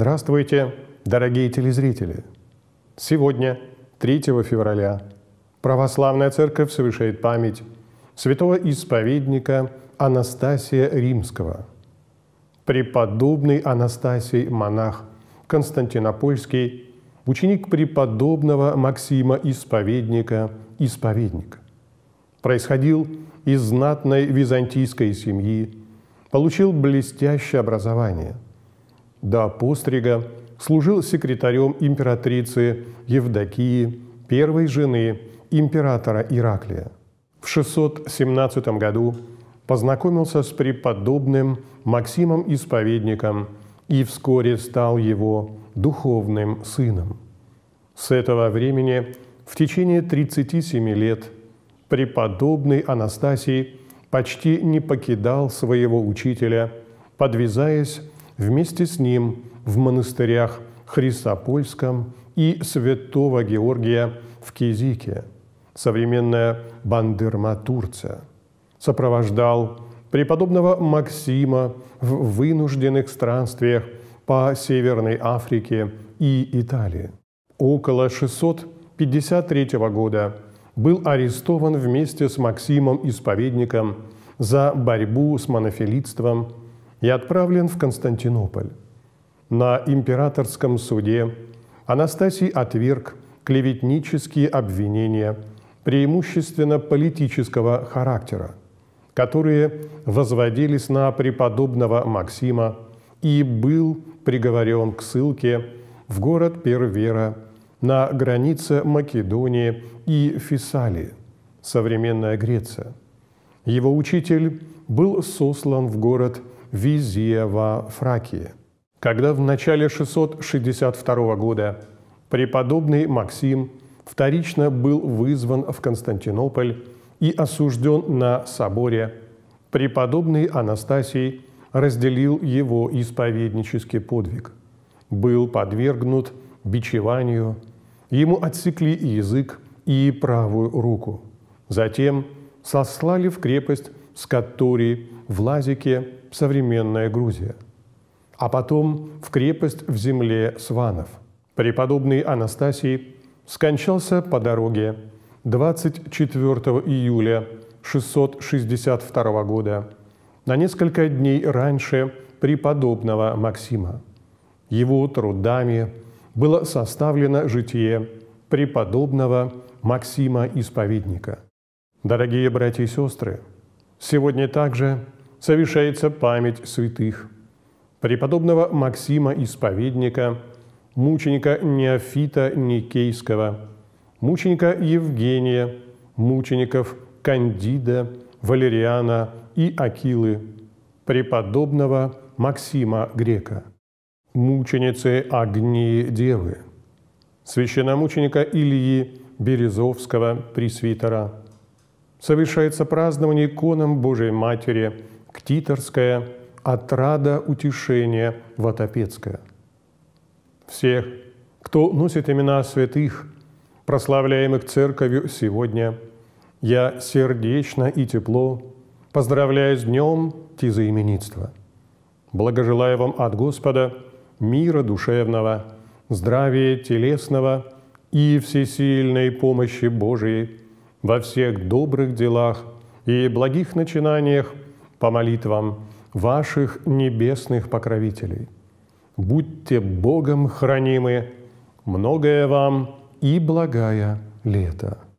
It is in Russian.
Здравствуйте, дорогие телезрители! Сегодня, 3 февраля, Православная Церковь совершает память святого исповедника Анастасия Римского. Преподобный Анастасий монах Константинопольский, ученик преподобного Максима Исповедника, исповедник. Происходил из знатной византийской семьи, получил блестящее образование – до пострига служил секретарем императрицы Евдокии, первой жены императора Ираклия. В 617 году познакомился с преподобным Максимом Исповедником и вскоре стал его духовным сыном. С этого времени в течение 37 лет преподобный Анастасий почти не покидал своего учителя, подвязаясь вместе с ним в монастырях Хрисопольском и Святого Георгия в Кизике, современная Бандерма Турция, сопровождал преподобного Максима в вынужденных странствиях по Северной Африке и Италии. Около 653 года был арестован вместе с Максимом Исповедником за борьбу с монофилитством и отправлен в Константинополь. На императорском суде Анастасий отверг клеветнические обвинения, преимущественно политического характера, которые возводились на преподобного Максима и был приговорен к ссылке в город Первера на границе Македонии и Фессалии, современная Греция. Его учитель был сослан в город визия во Фракии, когда в начале 662 года преподобный Максим вторично был вызван в Константинополь и осужден на соборе, преподобный Анастасий разделил его исповеднический подвиг, был подвергнут бичеванию, ему отсекли язык и правую руку, затем сослали в крепость Скотури в Лазике современная Грузия, а потом в крепость в земле Сванов. Преподобный Анастасий скончался по дороге 24 июля 662 года, на несколько дней раньше преподобного Максима. Его трудами было составлено житие преподобного Максима Исповедника. Дорогие братья и сестры, сегодня также совершается память святых преподобного Максима Исповедника, мученика Неофита Никейского, мученика Евгения, мучеников Кандида, Валериана и Акилы, преподобного Максима Грека, мученицы Агнии Девы, священномученика Ильи Березовского Пресвитера. Совершается празднование иконам Божией Матери Ктиторская, отрада утешения Ватопецкая. Всех, кто носит имена святых, прославляемых Церковью сегодня, я сердечно и тепло поздравляю с днем тизоименитства. Благожелаю вам от Господа мира душевного, здравия телесного и всесильной помощи Божией во всех добрых делах и благих начинаниях – по молитвам ваших небесных покровителей. Будьте Богом хранимы, многое вам и благая лето.